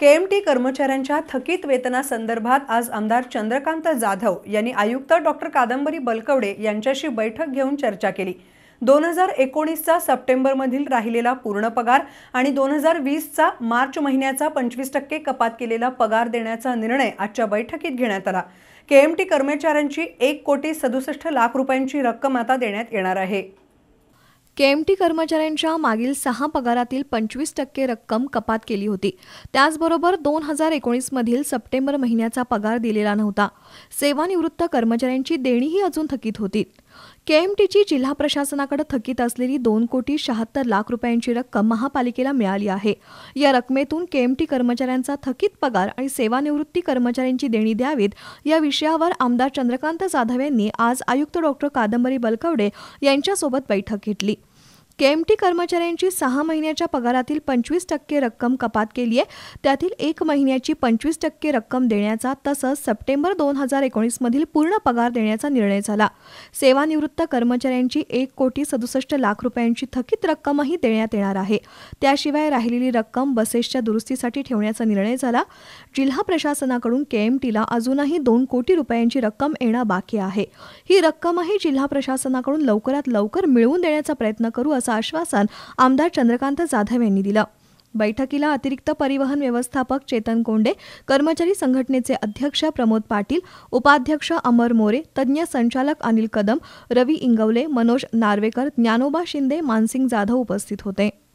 KMT कर्मचाऱ्यांच्या थकीत वेतनासंदर्भात आज आमदार चंद्रकांत जाधव यांनी आयुक्त डॉक्टर कादंबरी बलकवडे यांच्याशी बैठक घेऊन चर्चा केली दोन हजार एकोणीसचा सप्टेंबरमधील राहिलेला पूर्ण पगार आणि दोन हजार वीसचा मार्च महिन्याचा पंचवीस टक्के कपात केलेला पगार देण्याचा निर्णय आजच्या बैठकीत घेण्यात आला केएमटी कर्मचाऱ्यांची एक कोटी सदुसष्ट लाख रुपयांची रक्कम आता देण्यात येणार आहे केएमटी कर्मचाऱ्यांच्या मागील सहा पगारातील पंचवीस टक्के रक्कम कपात केली होती त्याचबरोबर दोन हजार एकोणीसमधील सप्टेंबर महिन्याचा पगार दिलेला नव्हता सेवानिवृत्त कर्मचाऱ्यांची देणीही अजून थकीत होती केएमटीची जिल्हा प्रशासनाकडे थकीत असलेली दोन कोटी शहात्तर लाख रुपयांची रक्कम महापालिकेला मिळाली आहे या रकमेतून केएमटी कर्मचाऱ्यांचा थकीत पगार आणि सेवानिवृत्ती कर्मचाऱ्यांची देणी द्यावीत या विषयावर आमदार चंद्रकांत जाधव यांनी आज आयुक्त डॉक्टर कादंबरी बलकवडे यांच्यासोबत बैठक घेतली केएमटी कर्मचाऱ्यांची सहा महिन्याच्या पगारातील पंचवीस टक्के रक्कम कपात केली आहे त्यातील एक महिन्याची पंचवीस टक्के रक्कम देण्याचा तसंच सप्टेंबर दोन हजार एकोणीसमधील पूर्ण पगार देण्याचा निर्णय झाला सेवानिवृत्त कर्मचाऱ्यांची एक कोटी सदुसष्ट लाख रुपयांची थकीत रक्कमही देण्यात येणार आहे त्याशिवाय राहिलेली रक्कम बसेसच्या दुरुस्तीसाठी ठेवण्याचा निर्णय झाला जिल्हा प्रशासनाकडून केएमटीला अजूनही दोन कोटी रुपयांची रक्कम येणं बाकी आहे ही रक्कमही जिल्हा प्रशासनाकडून लवकरात लवकर मिळवून देण्याचा प्रयत्न करू असं असं आश्वासन आमदार चंद्रकांत जाधव यांनी दिलं बैठकीला अतिरिक्त परिवहन व्यवस्थापक चेतन कोंडे कर्मचारी संघटनेचे अध्यक्ष प्रमोद पाटील उपाध्यक्ष अमर मोरे तज्ज्ञ संचालक अनिल कदम रवी इंगवले मनोज नार्वेकर ज्ञानोबा शिंदे मानसिंग जाधव उपस्थित होते